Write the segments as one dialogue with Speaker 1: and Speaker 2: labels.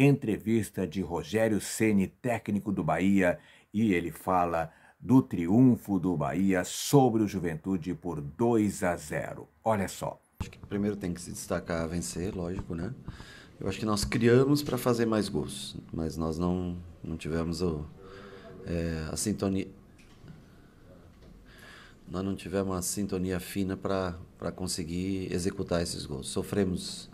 Speaker 1: Entrevista de Rogério Ceni, técnico do Bahia, e ele fala do triunfo do Bahia sobre o Juventude por 2 a 0. Olha só. Acho que primeiro tem que se destacar vencer, lógico, né? Eu acho que nós criamos para fazer mais gols, mas nós não, não tivemos o, é, a sintonia. Nós não tivemos a sintonia fina para conseguir executar esses gols. Sofremos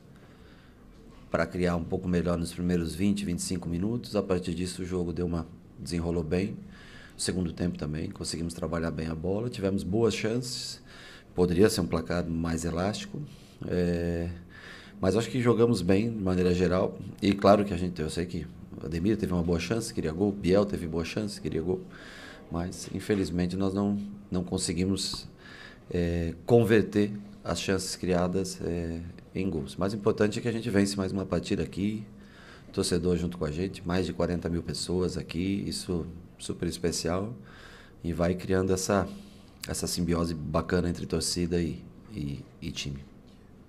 Speaker 1: para criar um pouco melhor nos primeiros 20, 25 minutos. A partir disso, o jogo deu uma desenrolou bem. No segundo tempo também, conseguimos trabalhar bem a bola, tivemos boas chances. Poderia ser um placar mais elástico. É... Mas acho que jogamos bem de maneira geral. E claro que a gente, eu sei que o Ademir teve uma boa chance, queria gol, Biel teve boa chance, queria gol. Mas infelizmente nós não, não conseguimos é, converter as chances criadas é, em gols. Mas o importante é que a gente vence mais uma partida aqui, torcedor junto com a gente, mais de 40 mil pessoas aqui, isso super especial. E vai criando essa, essa simbiose bacana entre torcida e, e, e time.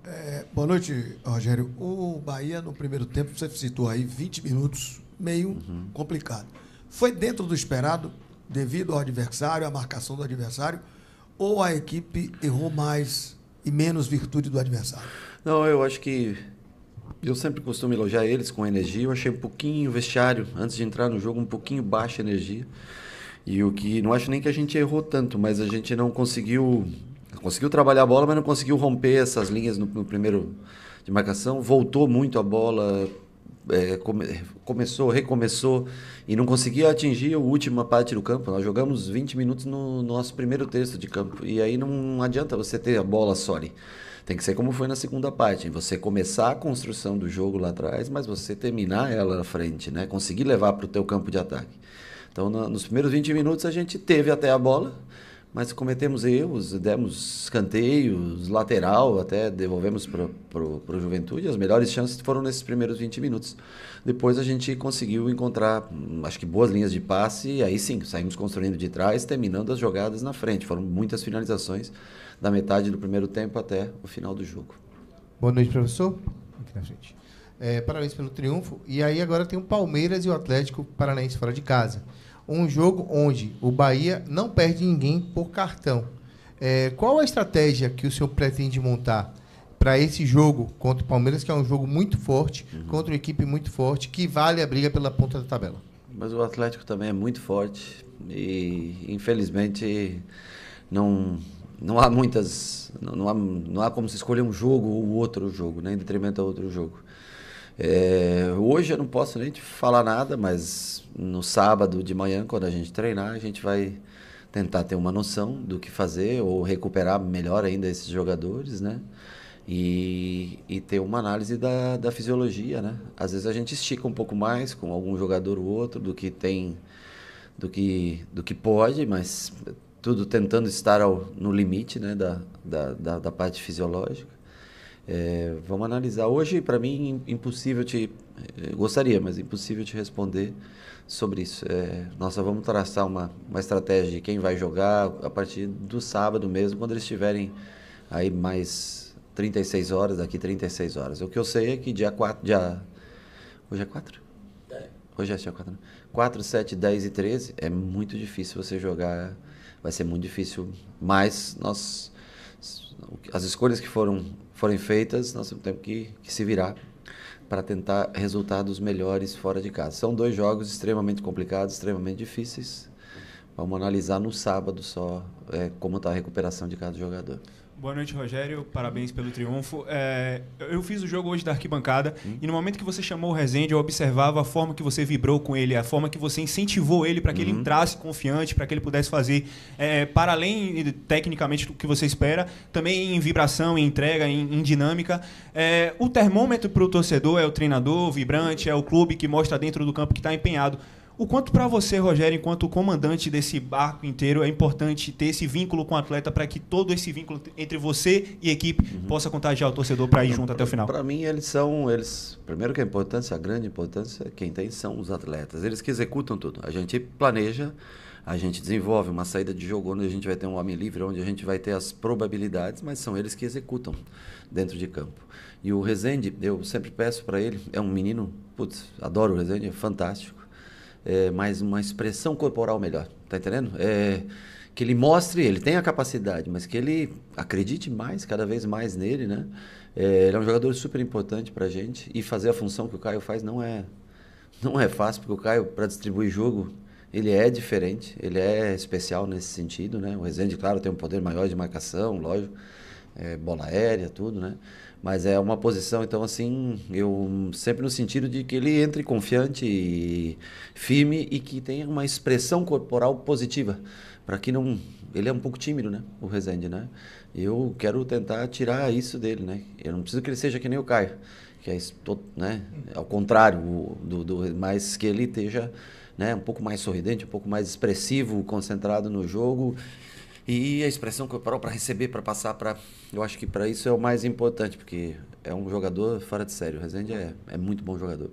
Speaker 1: É, boa noite, Rogério. O Bahia, no primeiro tempo, você citou aí 20 minutos, meio uhum. complicado. Foi dentro do esperado, devido ao adversário, à marcação do adversário, ou a equipe errou mais e menos virtude do adversário? Não, eu acho que eu sempre costumo elogiar eles com energia. Eu achei um pouquinho vestiário, antes de entrar no jogo, um pouquinho baixa energia. E o que. Não acho nem que a gente errou tanto, mas a gente não conseguiu. Conseguiu trabalhar a bola, mas não conseguiu romper essas linhas no, no primeiro de marcação. Voltou muito a bola, é, come, começou, recomeçou e não conseguia atingir a última parte do campo. Nós jogamos 20 minutos no nosso primeiro terço de campo. E aí não adianta você ter a bola só ali. Tem que ser como foi na segunda parte, você começar a construção do jogo lá atrás, mas você terminar ela na frente, né? Conseguir levar para o teu campo de ataque. Então, nos primeiros 20 minutos a gente teve até a bola, mas cometemos erros, demos escanteios, lateral, até devolvemos para o Juventude. As melhores chances foram nesses primeiros 20 minutos. Depois a gente conseguiu encontrar, hum, acho que boas linhas de passe, e aí sim, saímos construindo de trás, terminando as jogadas na frente. Foram muitas finalizações da metade do primeiro tempo até o final do jogo. Boa noite, professor. Aqui na frente. É, parabéns pelo triunfo. E aí agora tem o Palmeiras e o Atlético Paranaense fora de casa um jogo onde o Bahia não perde ninguém por cartão. É, qual a estratégia que o senhor pretende montar para esse jogo contra o Palmeiras, que é um jogo muito forte, uhum. contra uma equipe muito forte, que vale a briga pela ponta da tabela? Mas o Atlético também é muito forte e, infelizmente, não, não há muitas. Não, não, há, não há como se escolher um jogo ou outro jogo, né, em detrimento a outro jogo. É, hoje eu não posso nem te falar nada, mas no sábado de manhã, quando a gente treinar, a gente vai tentar ter uma noção do que fazer ou recuperar melhor ainda esses jogadores, né? E, e ter uma análise da, da fisiologia, né? Às vezes a gente estica um pouco mais com algum jogador ou outro do que tem, do que, do que pode, mas tudo tentando estar ao, no limite, né? Da, da, da, da parte fisiológica. É, vamos analisar. Hoje, para mim, impossível te. É, gostaria, mas impossível te responder sobre isso. É, nós só vamos traçar uma, uma estratégia de quem vai jogar a partir do sábado mesmo, quando eles tiverem aí mais 36 horas, daqui 36 horas. O que eu sei é que dia 4. Dia... Hoje é 4? É. Hoje é dia 4. 4, 7, 10 e 13 é muito difícil você jogar. Vai ser muito difícil, mas nós as escolhas que foram, forem feitas, nós temos que, que se virar para tentar resultados melhores fora de casa. São dois jogos extremamente complicados, extremamente difíceis. Vamos analisar no sábado só é, como está a recuperação de cada jogador. Boa noite, Rogério. Parabéns pelo triunfo. É, eu fiz o jogo hoje da arquibancada hum. e no momento que você chamou o Rezende, eu observava a forma que você vibrou com ele, a forma que você incentivou ele para que hum. ele uhum. entrasse confiante, para que ele pudesse fazer, é, para além tecnicamente do que você espera, também em vibração, em entrega, em, em dinâmica. É, o termômetro para o torcedor é o treinador vibrante, é o clube que mostra dentro do campo que está empenhado. O quanto para você, Rogério, enquanto comandante desse barco inteiro, é importante ter esse vínculo com o atleta para que todo esse vínculo entre você e equipe uhum. possa contagiar o torcedor para ir junto até o final? Para mim, eles são eles. Primeiro que a importância, a grande importância, quem tem são os atletas. Eles que executam tudo. A gente planeja, a gente desenvolve uma saída de jogo onde a gente vai ter um homem livre, onde a gente vai ter as probabilidades, mas são eles que executam dentro de campo. E o Rezende, eu sempre peço para ele, é um menino, putz, adoro o Rezende, é fantástico é, mais uma expressão corporal melhor, tá entendendo? É, que ele mostre, ele tem a capacidade, mas que ele acredite mais, cada vez mais nele, né? É, ele é um jogador super importante pra gente e fazer a função que o Caio faz não é não é fácil, porque o Caio, para distribuir jogo, ele é diferente, ele é especial nesse sentido, né? O Rezende, claro, tem um poder maior de marcação, lógico, é, bola aérea, tudo, né? Mas é uma posição, então, assim, eu sempre no sentido de que ele entre confiante e firme e que tenha uma expressão corporal positiva, para que não. Ele é um pouco tímido, né? O Rezende, né? Eu quero tentar tirar isso dele, né? Eu não preciso que ele seja que nem o Caio, que é todo, né? Ao contrário do, do, mas que ele esteja, né? Um pouco mais sorridente, um pouco mais expressivo, concentrado no jogo e a expressão corporal para receber, para passar, para. Eu acho que para isso é o mais importante, porque é um jogador fora de sério. O Rezende é, é muito bom jogador.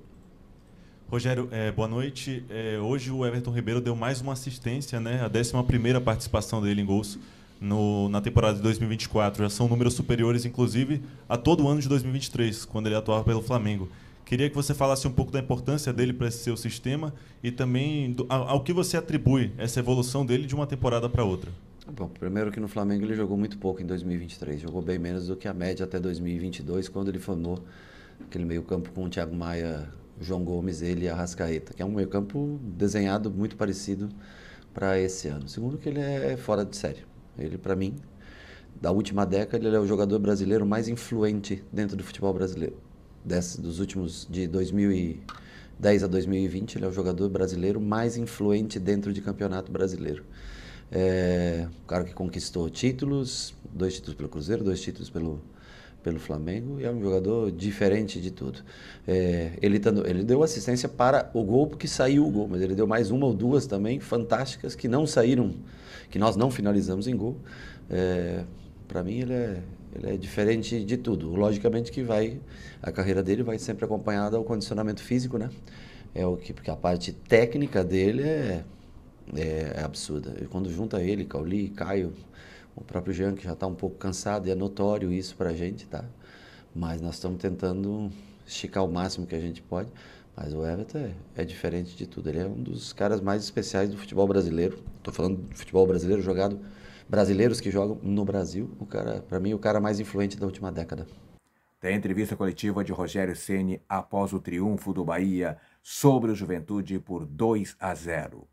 Speaker 1: Rogério, é, boa noite. É, hoje o Everton Ribeiro deu mais uma assistência, né? A 11 participação dele em gols no, na temporada de 2024. Já são números superiores, inclusive, a todo o ano de 2023, quando ele atuava pelo Flamengo. Queria que você falasse um pouco da importância dele para esse seu sistema e também do, ao, ao que você atribui essa evolução dele de uma temporada para outra. Bom, primeiro que no Flamengo ele jogou muito pouco em 2023, jogou bem menos do que a média até 2022, quando ele formou aquele meio-campo com o Thiago Maia, João Gomes, ele e a Rascaeta, que é um meio-campo desenhado muito parecido para esse ano. Segundo que ele é, é fora de série. Ele para mim, da última década, ele é o jogador brasileiro mais influente dentro do futebol brasileiro. Desse, dos últimos de 2010 a 2020, ele é o jogador brasileiro mais influente dentro de campeonato brasileiro. É, um cara que conquistou títulos, dois títulos pelo Cruzeiro, dois títulos pelo, pelo Flamengo e é um jogador diferente de tudo. É, ele, tando, ele deu assistência para o gol porque saiu o gol, mas ele deu mais uma ou duas também fantásticas que não saíram, que nós não finalizamos em gol. É, para mim ele é, ele é diferente de tudo. Logicamente que vai a carreira dele vai sempre acompanhada ao condicionamento físico, né? É o que porque a parte técnica dele é é, é absurda. E quando junta ele, Cauli, Caio, o próprio Jean, que já está um pouco cansado, e é notório isso para a gente, tá? Mas nós estamos tentando esticar o máximo que a gente pode. Mas o Everton é, é, diferente de tudo. Ele é um dos caras mais especiais do futebol brasileiro. Estou falando de futebol brasileiro jogado, brasileiros que jogam no Brasil. O cara, para mim, o cara mais influente da última década. a entrevista coletiva de Rogério Ceni após o triunfo do Bahia sobre o Juventude por 2 a 0.